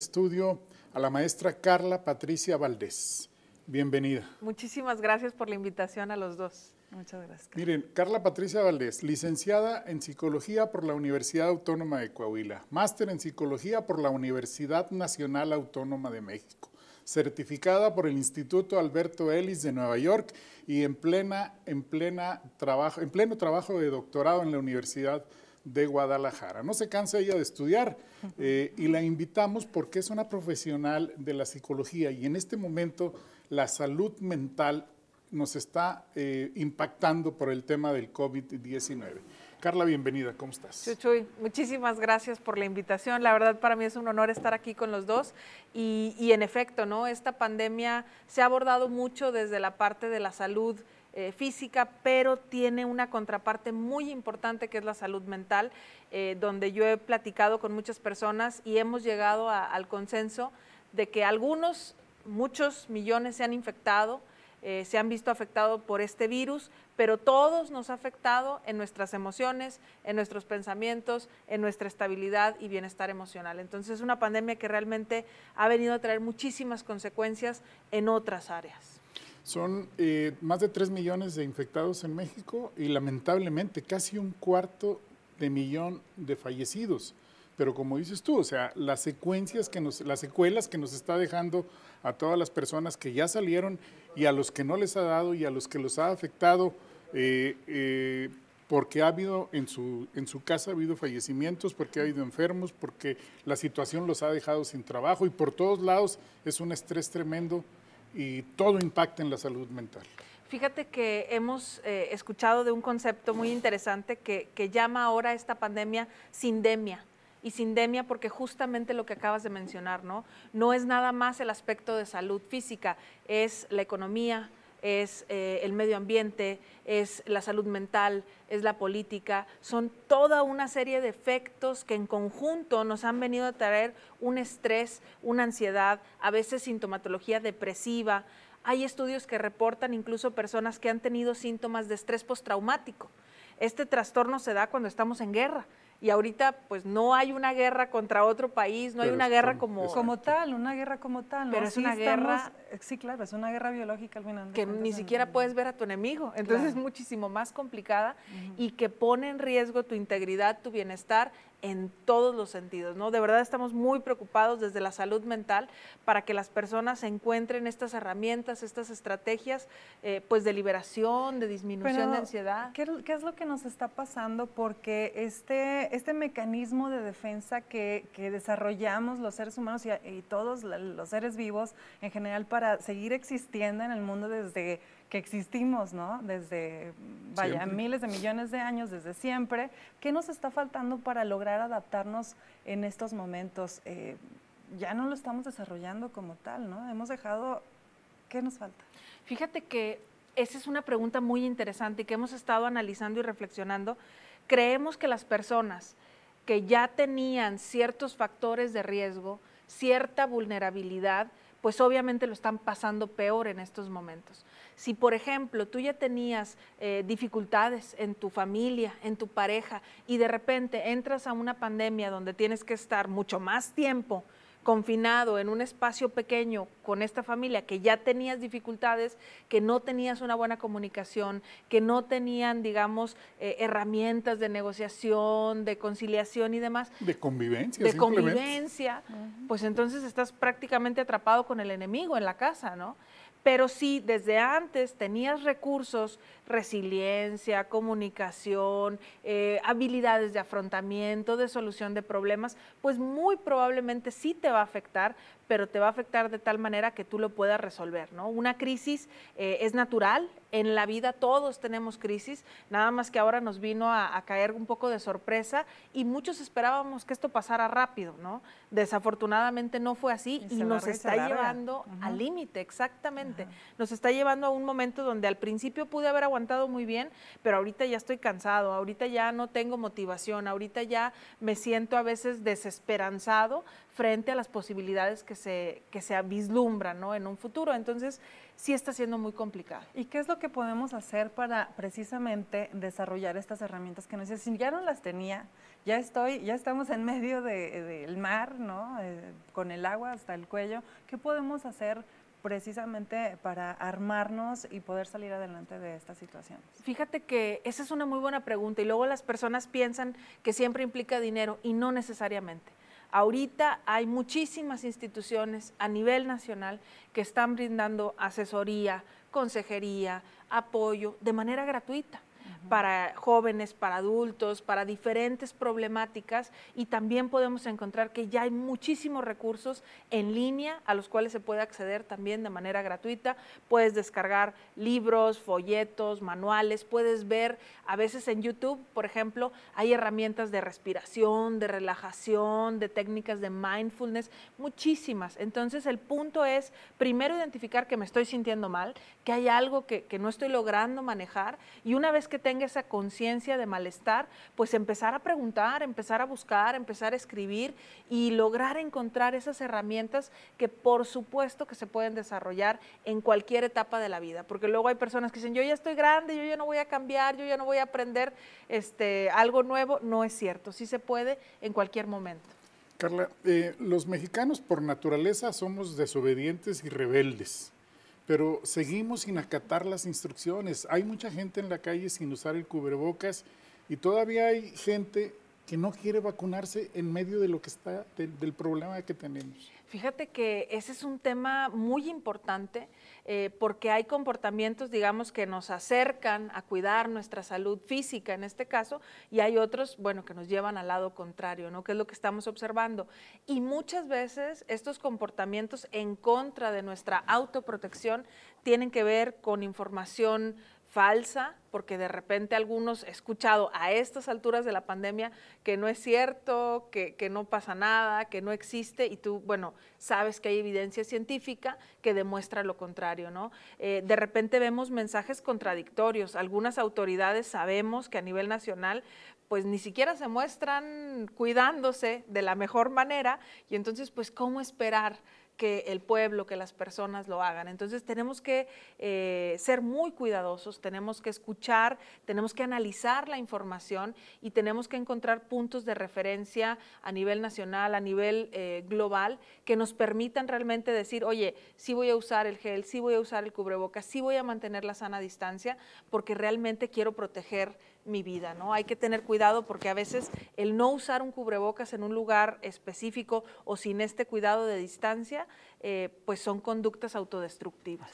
estudio a la maestra Carla Patricia Valdés. Bienvenida. Muchísimas gracias por la invitación a los dos. Muchas gracias. Miren, Carla Patricia Valdés, licenciada en Psicología por la Universidad Autónoma de Coahuila, máster en Psicología por la Universidad Nacional Autónoma de México, certificada por el Instituto Alberto Ellis de Nueva York y en, plena, en, plena trabajo, en pleno trabajo de doctorado en la Universidad de Guadalajara. No se cansa ella de estudiar eh, y la invitamos porque es una profesional de la psicología y en este momento la salud mental nos está eh, impactando por el tema del COVID-19. Carla, bienvenida, ¿cómo estás? muchísimas gracias por la invitación. La verdad para mí es un honor estar aquí con los dos y, y en efecto, ¿no? Esta pandemia se ha abordado mucho desde la parte de la salud eh, física, pero tiene una contraparte muy importante que es la salud mental, eh, donde yo he platicado con muchas personas y hemos llegado al consenso de que algunos, muchos millones se han infectado, eh, se han visto afectados por este virus, pero todos nos ha afectado en nuestras emociones, en nuestros pensamientos, en nuestra estabilidad y bienestar emocional. Entonces es una pandemia que realmente ha venido a traer muchísimas consecuencias en otras áreas. Son eh, más de 3 millones de infectados en México y lamentablemente casi un cuarto de millón de fallecidos. Pero como dices tú, o sea, las secuencias que nos, las secuelas que nos está dejando a todas las personas que ya salieron y a los que no les ha dado y a los que los ha afectado, eh, eh, porque ha habido en su, en su casa ha habido fallecimientos, porque ha habido enfermos, porque la situación los ha dejado sin trabajo y por todos lados es un estrés tremendo y todo impacta en la salud mental. Fíjate que hemos eh, escuchado de un concepto muy interesante que, que llama ahora esta pandemia sindemia y sindemia porque justamente lo que acabas de mencionar, ¿no? No es nada más el aspecto de salud física, es la economía, es eh, el medio ambiente, es la salud mental, es la política, son toda una serie de efectos que en conjunto nos han venido a traer un estrés, una ansiedad, a veces sintomatología depresiva. Hay estudios que reportan incluso personas que han tenido síntomas de estrés postraumático. Este trastorno se da cuando estamos en guerra, y ahorita pues no hay una guerra contra otro país, no hay una guerra como... Como tal, una guerra como tal. Pero es una guerra... Sí, claro, es una guerra biológica al Que ni siquiera puedes ver a tu enemigo, entonces es muchísimo más complicada y que pone en riesgo tu integridad, tu bienestar en todos los sentidos, ¿no? De verdad estamos muy preocupados desde la salud mental para que las personas encuentren estas herramientas, estas estrategias, eh, pues de liberación, de disminución de ansiedad. ¿qué, es lo que nos está pasando? Porque este, este mecanismo de defensa que, desarrollamos los seres humanos y todos los seres vivos en general para seguir existiendo en el mundo desde que existimos, ¿no? Desde, vaya, miles de millones de años, desde siempre. ¿Qué nos está faltando para lograr adaptarnos en estos momentos? Eh, ya no lo estamos desarrollando como tal, ¿no? Hemos dejado... ¿Qué nos falta? Fíjate que esa es una pregunta muy interesante y que hemos estado analizando y reflexionando. Creemos que las personas que ya tenían ciertos factores de riesgo, cierta vulnerabilidad, pues obviamente lo están pasando peor en estos momentos. Si, por ejemplo, tú ya tenías eh, dificultades en tu familia, en tu pareja, y de repente entras a una pandemia donde tienes que estar mucho más tiempo, confinado en un espacio pequeño con esta familia, que ya tenías dificultades, que no tenías una buena comunicación, que no tenían, digamos, eh, herramientas de negociación, de conciliación y demás. De convivencia. De convivencia, pues entonces estás prácticamente atrapado con el enemigo en la casa, ¿no? Pero si desde antes tenías recursos, resiliencia, comunicación, eh, habilidades de afrontamiento, de solución de problemas, pues muy probablemente sí te va a afectar, pero te va a afectar de tal manera que tú lo puedas resolver. ¿no? Una crisis eh, es natural, en la vida todos tenemos crisis, nada más que ahora nos vino a, caer un poco de sorpresa y muchos esperábamos que esto pasara rápido, ¿no? Desafortunadamente no fue así y, nos está llevando al límite, exactamente. Nos está llevando a un momento donde al principio pude haber aguantado muy bien, pero ahorita ya estoy cansado, ahorita ya no tengo motivación, ahorita ya me siento a veces desesperanzado frente a las posibilidades que se, que se vislumbran ¿no? en un futuro. Entonces, sí está siendo muy complicado. ¿Y qué es lo que podemos hacer para precisamente desarrollar estas herramientas que nos dicen? Ya no las tenía, ya estoy, ya estamos en medio del de, mar, ¿no? Eh, con el agua hasta el cuello. ¿Qué podemos hacer? precisamente para armarnos y poder salir adelante de esta situación? Fíjate que esa es una muy buena pregunta y luego las personas piensan que siempre implica dinero y no necesariamente. Ahorita hay muchísimas instituciones a nivel nacional que están brindando asesoría, consejería, apoyo de manera gratuita para jóvenes, para adultos, para diferentes problemáticas y también podemos encontrar que ya hay muchísimos recursos en línea a los cuales se puede acceder también de manera gratuita. Puedes descargar libros, folletos, manuales, puedes ver, a veces en YouTube, por ejemplo, hay herramientas de respiración, de relajación, de técnicas de mindfulness, muchísimas. Entonces el punto es primero identificar que me estoy sintiendo mal, que hay algo que, no estoy logrando manejar y una vez que tenga esa conciencia de malestar, pues empezar a preguntar, empezar a buscar, empezar a escribir y lograr encontrar esas herramientas que por supuesto que se pueden desarrollar en cualquier etapa de la vida, porque luego hay personas que dicen, yo ya estoy grande, yo ya no voy a cambiar, yo ya no voy a aprender este, algo nuevo, no es cierto, sí se puede en cualquier momento. Carla, eh, los mexicanos por naturaleza somos desobedientes y rebeldes pero seguimos sin acatar las instrucciones. Hay mucha gente en la calle sin usar el cubrebocas y todavía hay gente que no quiere vacunarse en medio de lo que está, del problema que tenemos? Fíjate que ese es un tema muy importante eh, porque hay comportamientos, digamos, que nos acercan a cuidar nuestra salud física en este caso y hay otros, bueno, que nos llevan al lado contrario, ¿no? Que es lo que estamos observando. Y muchas veces estos comportamientos en contra de nuestra autoprotección tienen que ver con información falsa, porque de repente algunos he escuchado a estas alturas de la pandemia que no es cierto, que, no pasa nada, que no existe, y tú, bueno, sabes que hay evidencia científica que demuestra lo contrario, ¿no? Eh, de repente vemos mensajes contradictorios. Algunas autoridades sabemos que a nivel nacional pues ni siquiera se muestran cuidándose de la mejor manera y entonces pues cómo esperar que el pueblo, que las personas lo hagan. Entonces tenemos que eh, ser muy cuidadosos, tenemos que escuchar, tenemos que analizar la información y tenemos que encontrar puntos de referencia a nivel nacional, a nivel eh, global, que nos permitan realmente decir, oye, sí voy a usar el gel, sí voy a usar el cubrebocas, sí voy a mantener la sana distancia, porque realmente quiero proteger mi vida, ¿no? Hay que tener cuidado porque a veces el no usar un cubrebocas en un lugar específico o sin este cuidado de distancia eh, pues son conductas autodestructivas.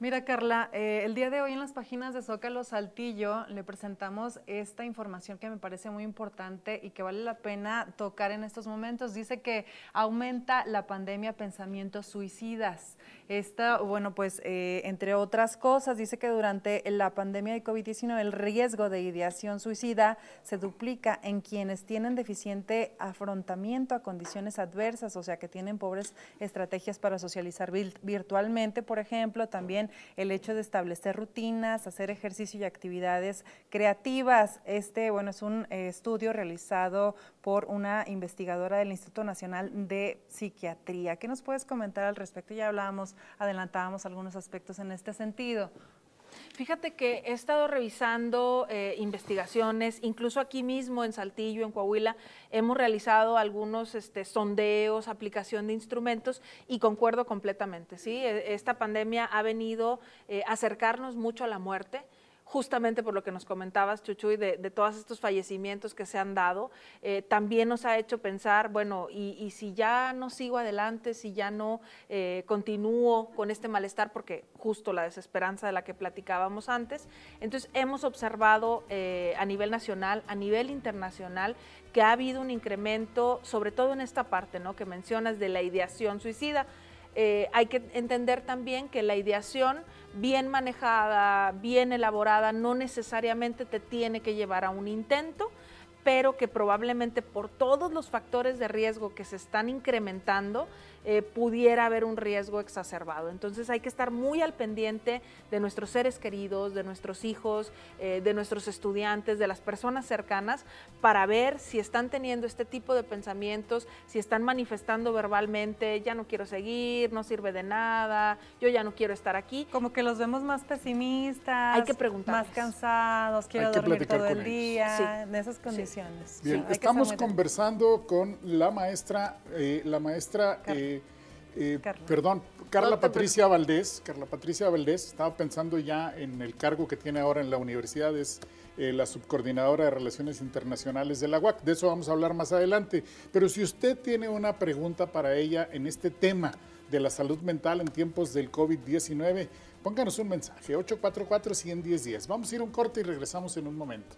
Mira, Carla, eh, el día de hoy en las páginas de Zócalo Saltillo le presentamos esta información que me parece muy importante y que vale la pena tocar en estos momentos. Dice que aumenta la pandemia pensamientos suicidas. Esta, bueno, pues eh, entre otras cosas, dice que durante la pandemia de COVID-19 el riesgo de ideación suicida se duplica en quienes tienen deficiente afrontamiento a condiciones adversas, o sea, que tienen pobres estrategias para para socializar virtualmente, por ejemplo, también el hecho de establecer rutinas, hacer ejercicio y actividades creativas. Este, bueno, es un eh, estudio realizado por una investigadora del Instituto Nacional de Psiquiatría. ¿Qué nos puedes comentar al respecto? Ya hablábamos, adelantábamos algunos aspectos en este sentido. Fíjate que he estado revisando eh, investigaciones, incluso aquí mismo en Saltillo, en Coahuila, hemos realizado algunos este, sondeos, aplicación de instrumentos y concuerdo completamente, ¿sí? E-, esta pandemia ha venido a eh, acercarnos mucho a la muerte justamente por lo que nos comentabas, Chuchuy, de, de todos estos fallecimientos que se han dado, eh, también nos ha hecho pensar, bueno, y, si ya no sigo adelante, si ya no eh, continúo con este malestar, porque justo la desesperanza de la que platicábamos antes, entonces hemos observado eh, a nivel nacional, a nivel internacional, que ha habido un incremento, sobre todo en esta parte, ¿no? Que mencionas de la ideación suicida eh, hay que entender también que la ideación bien manejada, bien elaborada, no necesariamente te tiene que llevar a un intento, pero que probablemente por todos los factores de riesgo que se están incrementando, eh, pudiera haber un riesgo exacerbado. Entonces hay que estar muy al pendiente de nuestros seres queridos, de nuestros hijos, eh, de nuestros estudiantes, de las personas cercanas, para ver si están teniendo este tipo de pensamientos, si están manifestando verbalmente, ya no quiero seguir, no sirve de nada, yo ya no quiero estar aquí. Como que los vemos más pesimistas, más cansados, quiero dormir todo el día, en esas condiciones. Bien, estamos conversando con la maestra, eh, la maestra, Carla. Eh, eh, perdón, Carla Patricia Valdés. Carla Patricia Valdés, estaba pensando ya en el cargo que tiene ahora en la universidad, es la subcoordinadora de Relaciones Internacionales de la UAC. De eso vamos a hablar más adelante. Pero si usted tiene una pregunta para ella en este tema de la salud mental en tiempos del COVID-19, pónganos un mensaje, 844-110-10. Vamos a ir a un corte y regresamos en un momento.